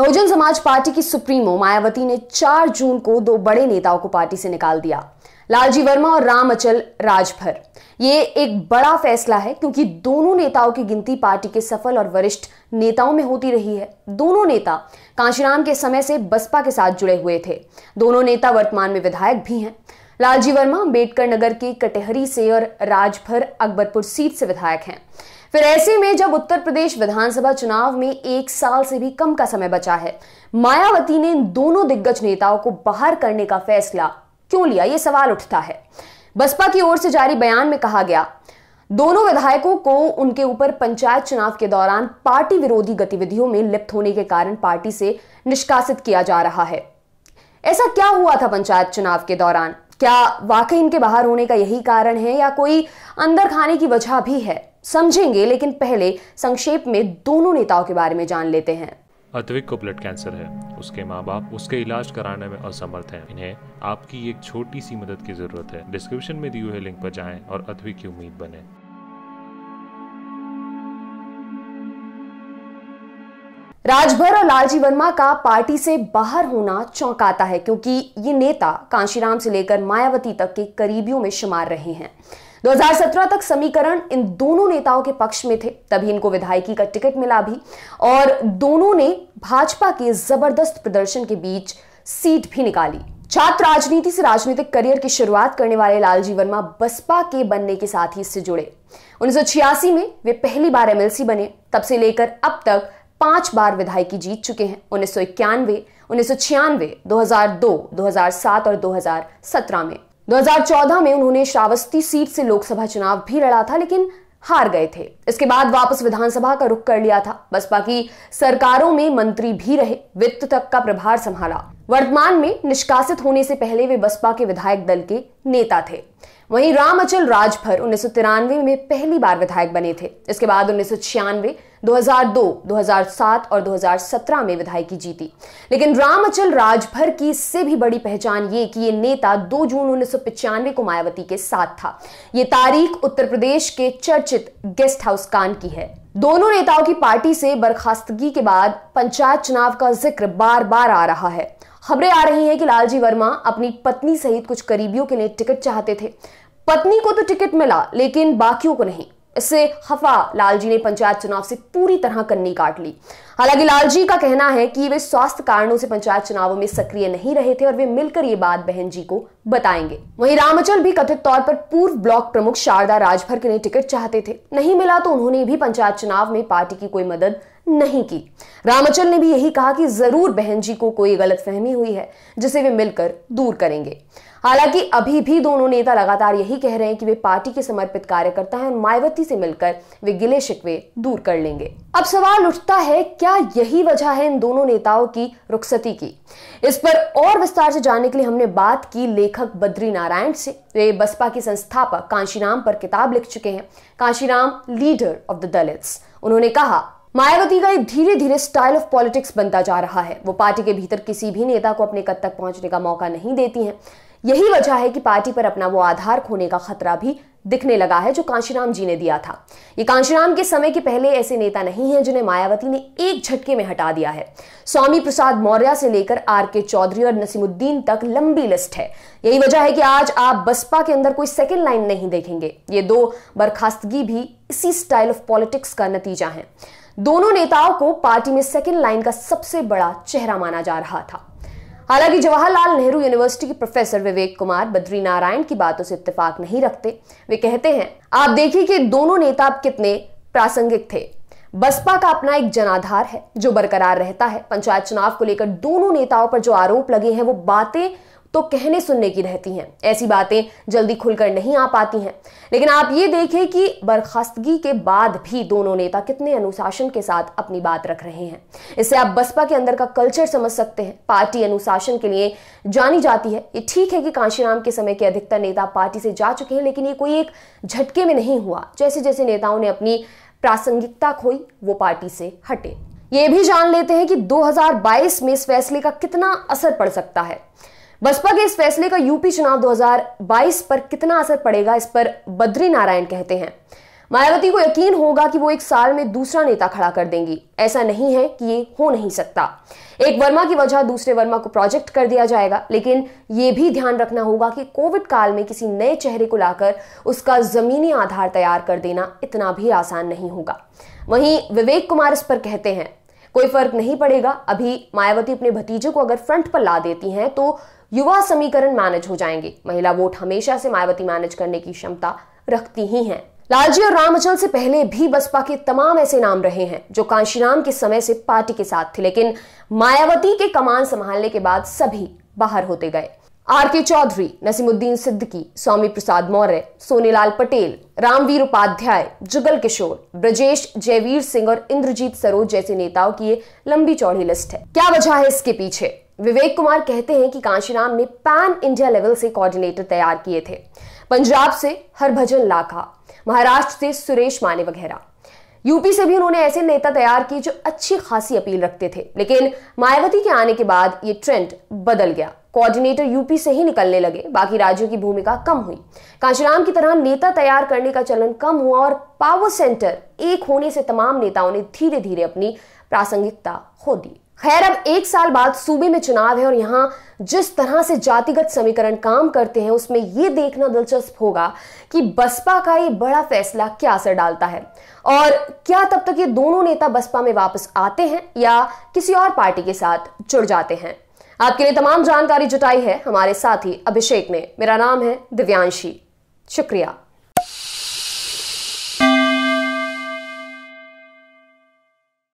बहुजन समाज पार्टी की सुप्रीमो मायावती ने 4 जून को दो बड़े नेताओं को पार्टी से निकाल दिया लालजी वर्मा और राम अचल राजभर ये एक बड़ा फैसला है क्योंकि दोनों नेताओं की गिनती पार्टी के सफल और वरिष्ठ नेताओं में होती रही है दोनों नेता कांशीराम के समय से बसपा के साथ जुड़े हुए थे दोनों नेता वर्तमान में विधायक भी हैं लालजी वर्मा अम्बेडकर नगर के कटहरी से और राजभर अकबरपुर सीट से विधायक हैं फिर ऐसे में जब उत्तर प्रदेश विधानसभा चुनाव में एक साल से भी कम का समय बचा है मायावती ने दोनों दिग्गज नेताओं को बाहर करने का फैसला क्यों लिया ये सवाल उठता है बसपा की ओर से जारी बयान में कहा गया दोनों विधायकों को उनके ऊपर पंचायत चुनाव के दौरान पार्टी विरोधी गतिविधियों में लिप्त होने के कारण पार्टी से निष्कासित किया जा रहा है ऐसा क्या हुआ था पंचायत चुनाव के दौरान क्या वाकई इनके बाहर होने का यही कारण है या कोई अंदर खाने की वजह भी है समझेंगे लेकिन पहले संक्षेप में दोनों नेताओं के बारे में जान लेते हैं अद्विक को ब्लड कैंसर है उसके माँ बाप उसके इलाज कराने में असमर्थ हैं। इन्हें आपकी एक छोटी सी मदद की जरूरत है डिस्क्रिप्शन में दिए हुए लिंक पर जाएं और अद्विक की उम्मीद बने राजभर और लालजी वर्मा का पार्टी से बाहर होना चौंकाता है क्योंकि ये नेता कांशीराम से लेकर मायावती तक के करीबियों में शुमार रहे हैं 2017 तक समीकरण इन दोनों नेताओं के पक्ष में थे तभी इनको विधायकी का टिकट मिला भी और दोनों ने भाजपा के जबरदस्त प्रदर्शन के बीच सीट भी निकाली छात्र राजनीति से राजनीतिक करियर की शुरुआत करने वाले लालजी वर्मा बसपा के बनने के साथ ही इससे जुड़े उन्नीस में वे पहली बार एमएलसी बने तब से लेकर अब तक पांच बार विधायकी जीत चुके हैं उन्नीस सौ इक्यानवे उन्नीस सौ छियानवे दो हजार दो दो हजार सात और दो हजार सत्रह में 2014 में उन्होंने श्रावस्ती सीट से लोकसभा चुनाव भी लड़ा था लेकिन हार गए थे इसके बाद वापस विधानसभा का रुख कर लिया था बसपा की सरकारों में मंत्री भी रहे वित्त तक का प्रभार संभाला वर्तमान में निष्कासित होने से पहले वे बसपा के विधायक दल के नेता थे वहीं राम अचल राजभर उन्नीस में पहली बार विधायक बने थे इसके बाद उन्नीस 2002, 2007 और 2017 में विधायकी जीती लेकिन राम अचल राजभर की इससे भी बड़ी पहचान ये कि ये नेता 2 जून उन्नीस को मायावती के साथ था ये तारीख उत्तर प्रदेश के चर्चित गेस्ट हाउस कान की है दोनों नेताओं की पार्टी से बर्खास्तगी के बाद पंचायत चुनाव का जिक्र बार बार आ रहा है खबरें आ रही हैं कि लालजी वर्मा अपनी पत्नी सहित कुछ करीबियों के लिए टिकट चाहते थे पत्नी को तो टिकट मिला लेकिन बाकियों को नहीं इससे हफा लालजी ने पंचायत चुनाव से पूरी तरह कन्नी काट ली हालांकि लालजी का कहना है कि वे स्वास्थ्य कारणों से पंचायत चुनावों में सक्रिय नहीं रहे थे और वे मिलकर ये बात बहन जी को बताएंगे वहीं रामचल भी कथित तौर पर पूर्व ब्लॉक प्रमुख शारदा राजभर के लिए टिकट चाहते थे नहीं मिला तो उन्होंने भी पंचायत चुनाव में पार्टी की कोई मदद नहीं की रामचल ने भी यही कहा कि जरूर बहन जी को कोई गलतफहमी हुई है जिसे वे मिलकर दूर करेंगे हालांकि अभी भी दोनों नेता लगातार यही कह रहे हैं कि वे पार्टी के समर्पित कार्यकर्ता हैं और मायावती से मिलकर वे गिले शिकवे दूर कर लेंगे अब सवाल उठता है क्या यही वजह है इन दोनों नेताओं की रुखसती की इस पर और विस्तार से जानने के लिए हमने बात की लेखक बद्री नारायण से वे बसपा के संस्थापक कांशीराम पर किताब लिख चुके हैं Kanshiram leader of the Dalits उन्होंने कहा मायावती का एक धीरे धीरे स्टाइल ऑफ पॉलिटिक्स बनता जा रहा है वो पार्टी के भीतर किसी भी नेता को अपने कद तक पहुंचने का मौका नहीं देती हैं यही वजह है कि पार्टी पर अपना वो आधार खोने का खतरा भी दिखने लगा है जो कांशीराम जी ने दिया था ये कांशीराम के समय के पहले ऐसे नेता नहीं है जिन्हें मायावती ने एक झटके में हटा दिया है स्वामी प्रसाद मौर्य से लेकर आर के चौधरी और नसीमुद्दीन तक लंबी लिस्ट है यही वजह है कि आज आप बसपा के अंदर कोई सेकेंड लाइन नहीं देखेंगे ये दो बर्खास्तगी भी इसी स्टाइल ऑफ पॉलिटिक्स का नतीजा है दोनों नेताओं को पार्टी में सेकेंड लाइन का सबसे बड़ा चेहरा माना जा रहा था हालांकि जवाहरलाल नेहरू यूनिवर्सिटी के प्रोफेसर विवेक कुमार बद्री नारायण की बातों से इत्तेफाक नहीं रखते वे कहते हैं आप देखिए कि दोनों नेता कितने प्रासंगिक थे बसपा का अपना एक जनाधार है जो बरकरार रहता है पंचायत चुनाव को लेकर दोनों नेताओं पर जो आरोप लगे हैं वो बातें तो कहने सुनने की रहती हैं ऐसी बातें जल्दी खुलकर नहीं आ पाती हैं लेकिन आप ये देखें कि बर्खास्तगी के बाद भी दोनों नेता कितने अनुशासन के साथ अपनी बात रख रहे हैं इससे आप बसपा के अंदर का कल्चर समझ सकते हैं पार्टी अनुशासन के लिए जानी जाती है ये ठीक है कि कांशीराम के समय के अधिकतर नेता पार्टी से जा चुके हैं लेकिन ये कोई एक झटके में नहीं हुआ जैसे जैसे नेताओं ने अपनी प्रासंगिकता खोई वो पार्टी से हटे ये भी जान लेते हैं कि 2022 में इस फैसले का कितना असर पड़ सकता है बसपा के इस फैसले का यूपी चुनाव 2022 पर कितना असर पड़ेगा इस पर बद्री नारायण कहते हैं मायावती को यकीन होगा कि वो एक साल में दूसरा नेता खड़ा कर देंगी ऐसा नहीं है कि ये हो नहीं सकता एक वर्मा की वजह दूसरे वर्मा को प्रोजेक्ट कर दिया जाएगा लेकिन ये भी ध्यान रखना होगा कि कोविड काल में किसी नए चेहरे को लाकर उसका जमीनी आधार तैयार कर देना इतना भी आसान नहीं होगा वहीं विवेक कुमार इस पर कहते हैं कोई फर्क नहीं पड़ेगा अभी मायावती अपने भतीजे को अगर फ्रंट पर ला देती हैं तो युवा समीकरण मैनेज हो जाएंगे महिला वोट हमेशा से मायावती मैनेज करने की क्षमता रखती ही है लालजी और रामचल से पहले भी बसपा के तमाम ऐसे नाम रहे हैं जो कांशीराम के समय से पार्टी के साथ थे लेकिन मायावती के कमान संभालने के बाद सभी बाहर होते गए आर के चौधरी नसीमुद्दीन सिद्दकी स्वामी प्रसाद मौर्य सोनीलाल पटेल रामवीर उपाध्याय जुगल किशोर ब्रजेश जयवीर सिंह और इंद्रजीत सरोज जैसे नेताओं की ये लंबी चौड़ी लिस्ट है क्या वजह है इसके पीछे विवेक कुमार कहते हैं कि कांशीराम ने पैन इंडिया लेवल से कोऑर्डिनेटर तैयार किए थे पंजाब से हरभजन लाखा महाराष्ट्र से सुरेश माने वगैरह यूपी से भी उन्होंने ऐसे नेता तैयार किए जो अच्छी खासी अपील रखते थे लेकिन मायावती के आने के बाद ये ट्रेंड बदल गया कोऑर्डिनेटर यूपी से ही निकलने लगे बाकी राज्यों की भूमिका कम हुई कांशीराम की तरह नेता तैयार करने का चलन कम हुआ और पावर सेंटर एक होने से तमाम नेताओं ने धीरे धीरे अपनी प्रासंगिकता खो दी खैर अब एक साल बाद सूबे में चुनाव है और यहाँ जिस तरह से जातिगत समीकरण काम करते हैं उसमें यह देखना दिलचस्प होगा कि बसपा का ये बड़ा फैसला क्या असर डालता है और क्या तब तक ये दोनों नेता बसपा में वापस आते हैं या किसी और पार्टी के साथ जुड़ जाते हैं आपके लिए तमाम जानकारी जुटाई है हमारे साथी अभिषेक ने मेरा नाम है दिव्यांशी शुक्रिया